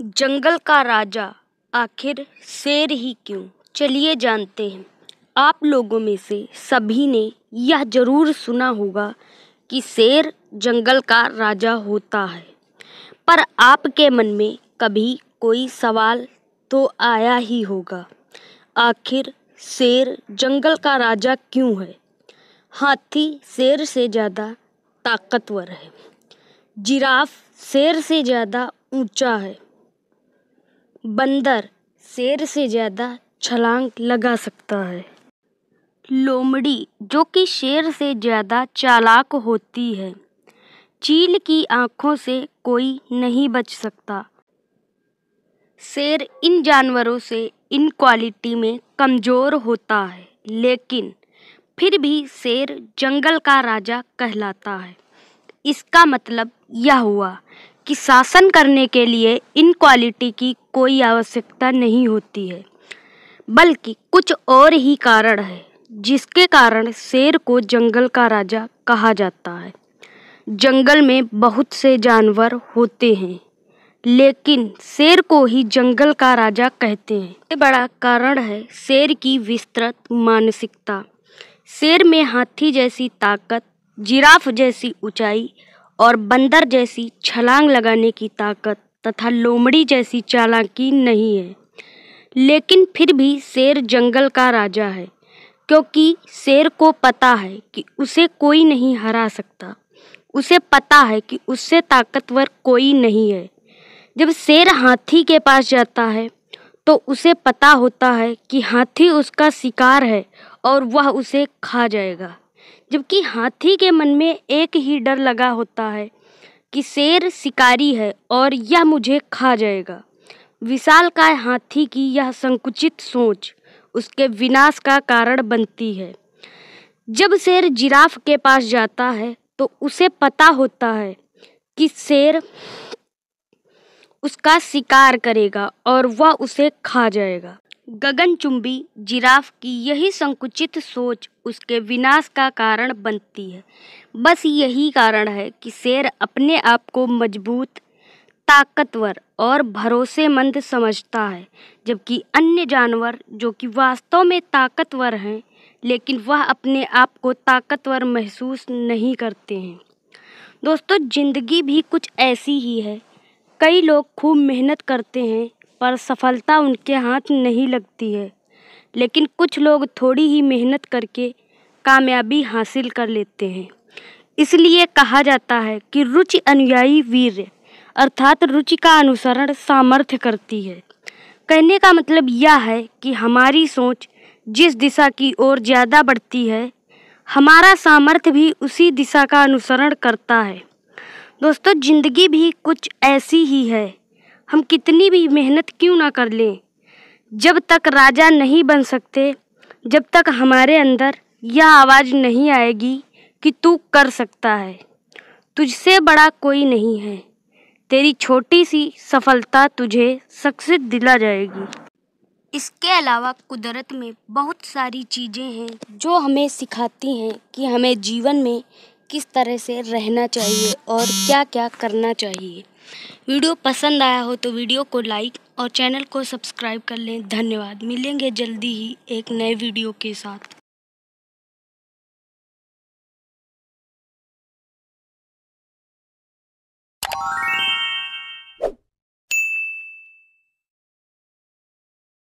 जंगल का राजा आखिर शेर ही क्यों चलिए जानते हैं आप लोगों में से सभी ने यह जरूर सुना होगा कि शेर जंगल का राजा होता है पर आपके मन में कभी कोई सवाल तो आया ही होगा आखिर शेर जंगल का राजा क्यों है हाथी शेर से ज़्यादा ताकतवर है जिराफ शेर से ज़्यादा ऊंचा है बंदर शेर से ज़्यादा छलांग लगा सकता है लोमड़ी जो कि शेर से ज़्यादा चालाक होती है चील की आँखों से कोई नहीं बच सकता शेर इन जानवरों से इन क्वालिटी में कमज़ोर होता है लेकिन फिर भी शेर जंगल का राजा कहलाता है इसका मतलब यह हुआ कि शासन करने के लिए इन क्वालिटी की कोई आवश्यकता नहीं होती है बल्कि कुछ और ही कारण है जिसके कारण शेर को जंगल का राजा कहा जाता है जंगल में बहुत से जानवर होते हैं लेकिन शेर को ही जंगल का राजा कहते हैं सबसे बड़ा कारण है शेर की विस्तृत मानसिकता शेर में हाथी जैसी ताकत जिराफ जैसी ऊंचाई और बंदर जैसी छलांग लगाने की ताकत तथा लोमड़ी जैसी चालाकी नहीं है लेकिन फिर भी शेर जंगल का राजा है क्योंकि शेर को पता है कि उसे कोई नहीं हरा सकता उसे पता है कि उससे ताकतवर कोई नहीं है जब शेर हाथी के पास जाता है तो उसे पता होता है कि हाथी उसका शिकार है और वह उसे खा जाएगा जबकि हाथी के मन में एक ही डर लगा होता है कि शेर शिकारी है और यह मुझे खा जाएगा विशालकाय हाथी की यह संकुचित सोच उसके विनाश का कारण बनती है जब शेर जिराफ के पास जाता है तो उसे पता होता है कि शेर उसका शिकार करेगा और वह उसे खा जाएगा गगनचुंबी जिराफ की यही संकुचित सोच उसके विनाश का कारण बनती है बस यही कारण है कि शेर अपने आप को मजबूत ताकतवर और भरोसेमंद समझता है जबकि अन्य जानवर जो कि वास्तव में ताकतवर हैं लेकिन वह अपने आप को ताकतवर महसूस नहीं करते हैं दोस्तों ज़िंदगी भी कुछ ऐसी ही है कई लोग खूब मेहनत करते हैं पर सफलता उनके हाथ नहीं लगती है लेकिन कुछ लोग थोड़ी ही मेहनत करके कामयाबी हासिल कर लेते हैं इसलिए कहा जाता है कि रुचि अनुयायी वीर अर्थात रुचि का अनुसरण सामर्थ्य करती है कहने का मतलब यह है कि हमारी सोच जिस दिशा की ओर ज़्यादा बढ़ती है हमारा सामर्थ्य भी उसी दिशा का अनुसरण करता है दोस्तों ज़िंदगी भी कुछ ऐसी ही है हम कितनी भी मेहनत क्यों ना कर लें जब तक राजा नहीं बन सकते जब तक हमारे अंदर यह आवाज़ नहीं आएगी कि तू कर सकता है तुझसे बड़ा कोई नहीं है तेरी छोटी सी सफलता तुझे सक्सेस दिला जाएगी इसके अलावा कुदरत में बहुत सारी चीज़ें हैं जो हमें सिखाती हैं कि हमें जीवन में किस तरह से रहना चाहिए और क्या क्या करना चाहिए वीडियो पसंद आया हो तो वीडियो को लाइक और चैनल को सब्सक्राइब कर लें धन्यवाद मिलेंगे जल्दी ही एक नए वीडियो के साथ